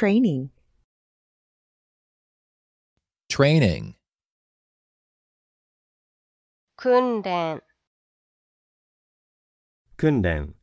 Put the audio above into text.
Training. Training. 訓練訓練